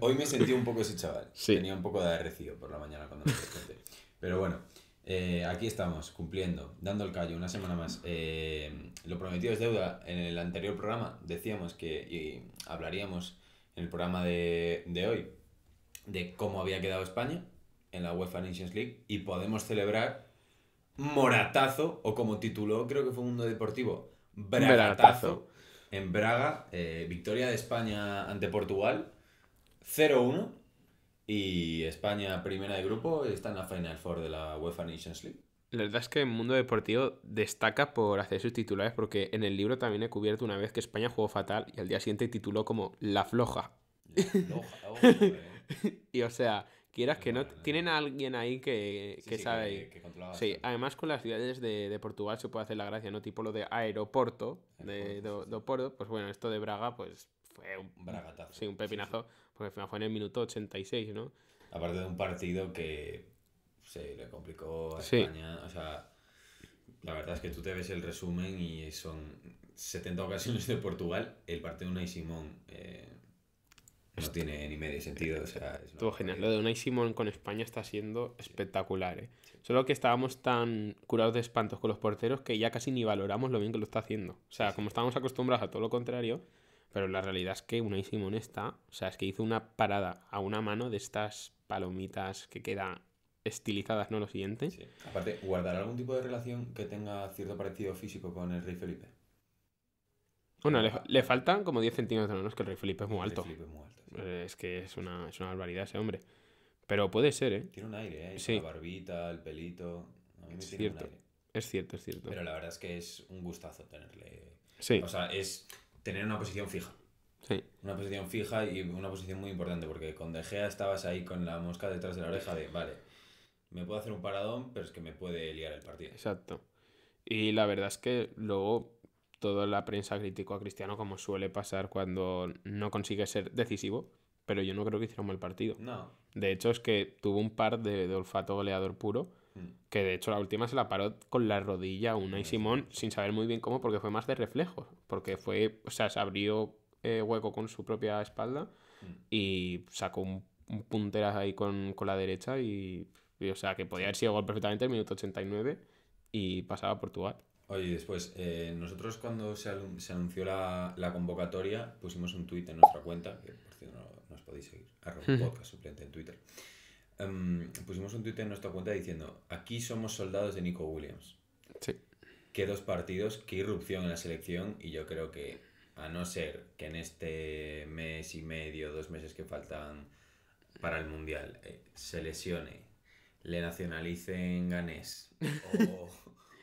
Hoy me sentí un poco ese chaval. Tenía un poco de arrecio por la mañana cuando me desperté. Pero bueno, eh, aquí estamos, cumpliendo, dando el callo, una semana más. Eh, lo prometido es deuda. En el anterior programa decíamos que y hablaríamos en el programa de, hoy de cómo había quedado España en la UEFA Nations League y podemos celebrar Moratazo, o como tituló, creo que fue Mundo Deportivo, Bragatazo. En Braga, eh, victoria de España ante Portugal 0-1 y España primera de grupo está en la Final Four de la UEFA Nations League. La verdad es que el mundo deportivo destaca por hacer sus titulares porque en el libro también he cubierto una vez que España jugó fatal y al día siguiente tituló como La floja. Eh. y o sea, quieras que no, tienen a alguien ahí que, sabe. Que, sí, además con las ciudades de, Portugal se puede hacer la gracia, ¿no? Tipo lo de aeropuerto, de, de Oporto, pues bueno, esto de Braga, pues fue un, Bragatazo. Sí, un pepinazo, porque sí. porque fue en el minuto 86, ¿no? Aparte de un partido que se le complicó a España, o sea, la verdad es que tú te ves el resumen y son 70 ocasiones de Portugal, el partido de Unai Simón eh, no tiene ni medio sentido. O sea, Estuvo genial. Lo de Unai Simón con España está siendo espectacular. Eh. Solo que estábamos tan curados de espantos con los porteros que ya casi ni valoramos lo bien que lo está haciendo. O sea, como estábamos acostumbrados a todo lo contrario, pero la realidad es que una Simón está, o sea, es que hizo una parada a una mano de estas palomitas que queda estilizadas, ¿no? Lo siguiente. Aparte, ¿guardará algún tipo de relación que tenga cierto parecido físico con el rey Felipe? Bueno, le, faltan como 10 centímetros, ¿no? Es que el rey Felipe es muy alto. Eh, es, que es una, es una barbaridad ese hombre. Pero puede ser, ¿eh? Tiene un aire, ¿eh? Sí. La barbita, el pelito. es cierto. Es cierto, es cierto. Pero la verdad es que es un gustazo tenerle. Sí. O sea, es tener una posición fija. Sí. Una posición fija y una posición muy importante, porque con De Gea estabas ahí con la mosca detrás de la oreja de, vale, me puedo hacer un paradón, pero es que me puede liar el partido. Exacto. Y la verdad es que luego toda la prensa criticó a Cristiano como suele pasar cuando no consigue ser decisivo, pero yo no creo que hiciera mal partido. No. De hecho es que tuvo un par de olfato goleador puro Mm. Que de hecho la última se la paró con la rodilla una y Simón sin saber muy bien cómo, porque fue más de reflejo. Porque fue, o sea, se abrió eh, hueco con su propia espalda mm. y sacó un, punteras ahí con, la derecha y, o sea, que podía haber sido gol perfectamente el minuto 89 y pasaba tu Portugal. Oye, después, eh, nosotros cuando se, anunció la, convocatoria pusimos un tuit en nuestra cuenta, que por cierto no, nos podéis seguir, en Twitter. Em, pusimos un tuit en nuestra cuenta diciendo, aquí somos soldados de Nico Williams. Sí. Qué dos partidos, qué irrupción en la selección y yo creo que a no ser que en este mes y medio, dos meses que faltan para el Mundial, eh, se lesione, le nacionalicen ganés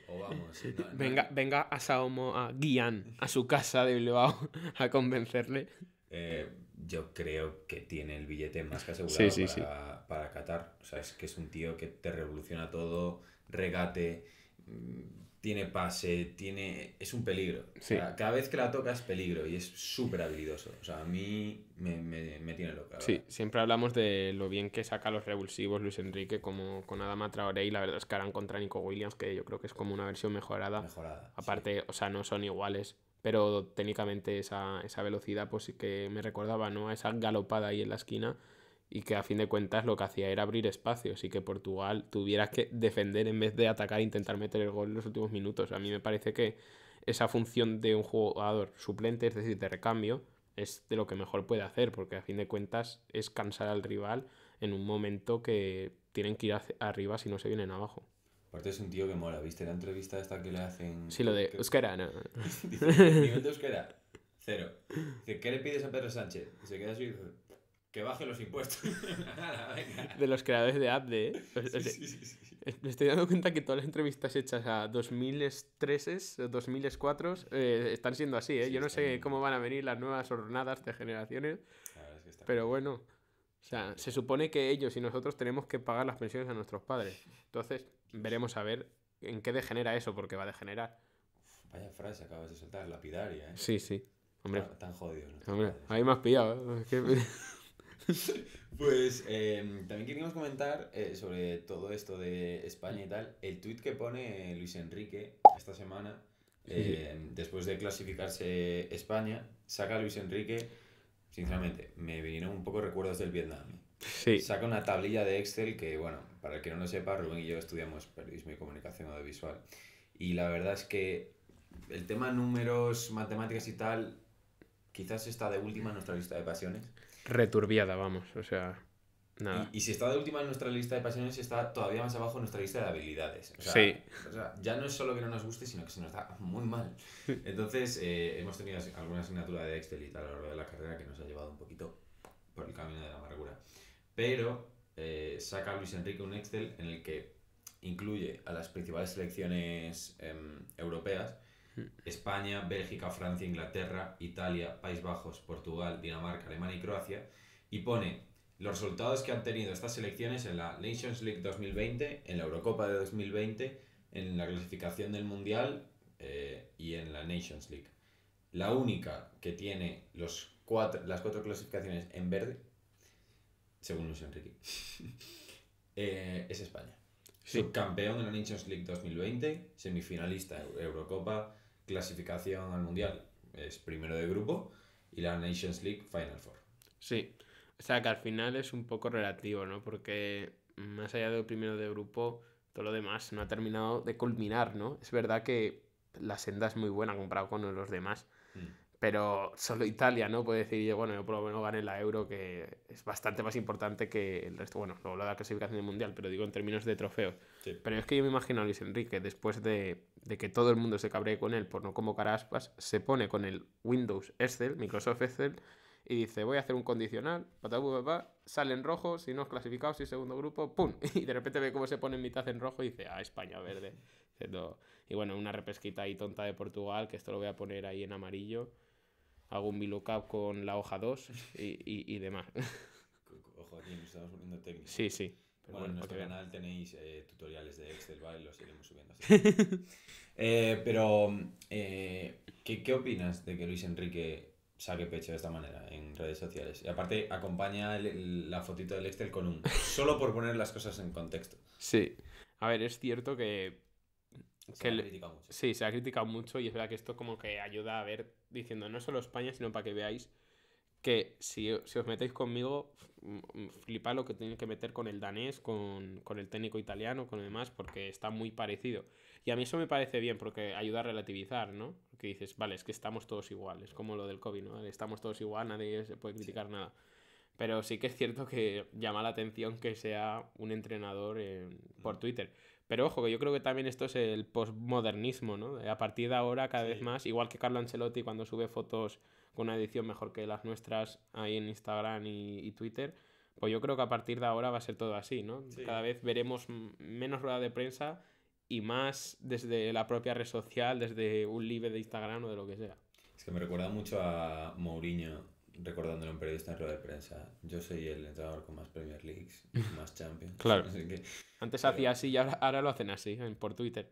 o... vamos. Venga, venga a Saomo, a Guian, a su casa de Bilbao, a convencerle. Eh, yo creo que tiene el billete más que asegurado para, Qatar. O sea, es que es un tío que te revoluciona todo, regate, mm, tiene pase, tiene es un peligro. cada vez que la toca es peligro y es súper habilidoso. O sea, a mí me, tiene loca. Sí, siempre hablamos de lo bien que saca los revulsivos Luis Enrique como con Adama Traoré y la verdad es que harán contra Nico Williams, que yo creo que es como una versión mejorada. Mejorada. Aparte, o sea, no son iguales pero técnicamente esa, esa velocidad pues sí que me recordaba ¿no? a esa galopada ahí en la esquina y que a fin de cuentas lo que hacía era abrir espacios y que Portugal tuviera que defender en vez de atacar e intentar meter el gol en los últimos minutos. A mí me parece que esa función de un jugador suplente, es decir, de recambio, es de lo que mejor puede hacer, porque a fin de cuentas es cansar al rival en un momento que tienen que ir arriba si no se vienen abajo. Aparte es un tío que mola, ¿viste? La entrevista esta que le hacen... Sí, lo de Euskera, ¿no? Dice, nivel de Euskera, cero. Dice, ¿qué le pides a Pedro Sánchez? Y se queda así dice, que baje los impuestos. de los creadores de app ¿eh? sí, sí, sí, eh, me estoy dando cuenta que todas las entrevistas hechas a 2003 2004 eh, están siendo así, ¿eh? Yo no sé cómo van a venir las nuevas jornadas de generaciones, pero bueno... O sea, se supone que ellos y nosotros tenemos que pagar las pensiones a nuestros padres. Entonces, veremos a ver en qué degenera eso, porque va a degenerar. Vaya frase acabas de soltar, lapidaria, ¿eh? Sí, sí. Hombre. Tan, jodido, Hombre, ahí me has pillado. ¿eh? pues em, también queríamos comentar eh, sobre todo esto de España y tal, el tuit que pone Luis Enrique esta semana, em, después de clasificarse España, saca Luis Enrique, sinceramente, me vinieron un poco recuerdos del Vietnam. ¿eh? Saca una tablilla de Excel que, bueno, para el que no lo sepa, Rubén y yo estudiamos periodismo y comunicación audiovisual. Y la verdad es que el tema números, matemáticas y tal, quizás está de última en nuestra lista de pasiones. Returbiada, vamos, o sea. Nada. Y, si está de última en nuestra lista de pasiones, está todavía más abajo en nuestra lista de habilidades. O sea, o sea, ya no es solo que no nos guste, sino que se nos da muy mal. Entonces, eh, hemos tenido alguna asignatura de Excel y tal a lo largo de la carrera que nos ha llevado un poquito por el camino de la amargura pero eh, saca Luis Enrique un Excel en el que incluye a las principales selecciones em, europeas, hmm. España, Bélgica, Francia, Inglaterra, Italia, Países Bajos, Portugal, Dinamarca, Alemania y Croacia, y pone los resultados que han tenido estas selecciones en la Nations League 2020, en la Eurocopa de 2020, en la clasificación del Mundial eh, y en la Nations League. La única que tiene los cuatro, las cuatro clasificaciones en verde según Luis Enrique, eh, es España. Subcampeón en la Nations League 2020, semifinalista Eurocopa, clasificación al Mundial, es primero de grupo, y la Nations League Final Four. Sí, o sea que al final es un poco relativo, ¿no? Porque mm, más allá del primero de grupo, todo lo demás no ha terminado de culminar, ¿no? Es verdad que la senda es muy buena comparado con los demás. Mm pero solo Italia, ¿no? Puede decir, bueno, yo por lo menos gané la Euro, que es bastante más importante que el resto. Bueno, luego la clasificación del Mundial, pero digo en términos de trofeos. Pero es que yo me imagino a Luis Enrique, después de, que todo el mundo se cabree con él por no convocar a Aspas, se pone con el Windows Excel, Microsoft Excel, y dice, voy a hacer un condicional, patabu, papá, sale en rojo, si no es clasificado si segundo grupo, ¡pum! Y de repente ve cómo se pone en mitad en rojo y dice, ah, España verde. Y bueno, una repesquita ahí tonta de Portugal, que esto lo voy a poner ahí en amarillo hago un VLOOKUP con la hoja 2 y, y, demás. Ojo, aquí nos estamos volviendo técnicos. Sí, sí. bueno, en nuestro canal tenéis eh, tutoriales de Excel, ¿vale? Los iremos subiendo así. Eh, pero, eh, ¿qué, ¿qué, opinas de que Luis Enrique saque pecho de esta manera en redes sociales? Y aparte, acompaña la fotito del Excel con un. Solo por poner las cosas en contexto. Sí. A ver, es cierto que se que ha criticado mucho. Sí, se ha criticado mucho y es verdad que esto como que ayuda a ver, diciendo no solo España, sino para que veáis que si, si os metéis conmigo, mm, mm, flipa lo que tenéis que meter con el danés, con, con el técnico italiano, con lo demás, porque está muy parecido. Y a mí eso me parece bien, porque ayuda a relativizar, ¿no? que dices, vale, es que estamos todos iguales, como lo del COVID, ¿no? Estamos todos igual, nadie se puede criticar nada. Pero sí que es cierto que llama la atención que sea un entrenador por mm. Twitter. Pero ojo, que yo creo que también esto es el postmodernismo, ¿no? A partir de ahora, cada vez más, igual que Carlo Ancelotti cuando sube fotos con una edición mejor que las nuestras ahí en Instagram y, Twitter, pues yo creo que a partir de ahora va a ser todo así, ¿no? Cada vez veremos menos rueda de prensa y más desde la propia red social, desde un live de Instagram o de lo que sea. Es que me recuerda mucho a Mourinho recordándole a un periodista en rueda de prensa, yo soy el entrenador con más Premier Leagues, más Champions. claro. Antes hacía así y ahora, lo hacen así, por Twitter.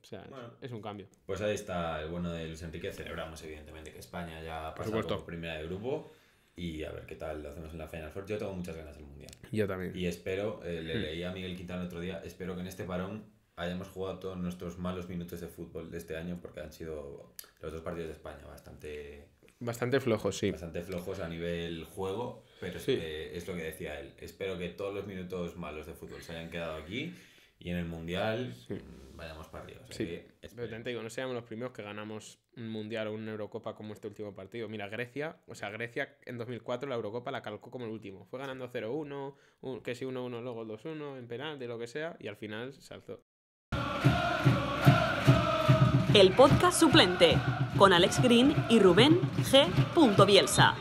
O sea, es un cambio. Pues ahí está el bueno de Luis Enrique. Celebramos, evidentemente, que España ya ha pasado por primera de grupo. Y a ver qué tal lo hacemos en la Final Four. Yo tengo muchas ganas del Mundial. Yo también. Y espero, eh, le hmm. leí a Miguel Quintana el otro día, espero que en este parón hayamos jugado todos nuestros malos minutos de fútbol de este año, porque han sido los dos partidos de España bastante Bastante flojos, sí. Bastante flojos a nivel juego, pero sí. es lo que decía él. Espero que todos los minutos malos de fútbol se hayan quedado aquí y en el Mundial vayamos para arriba. sí. pero te digo, no seamos los primeros que ganamos un Mundial o una Eurocopa como este último partido. Mira, Grecia, o sea, Grecia en 2004 la Eurocopa la calcó como el último. Fue ganando 0-1, que si 1-1, luego 2-1, en penal, de lo que sea, y al final se alzó el podcast suplente, con Alex Green y Rubén G. Bielsa.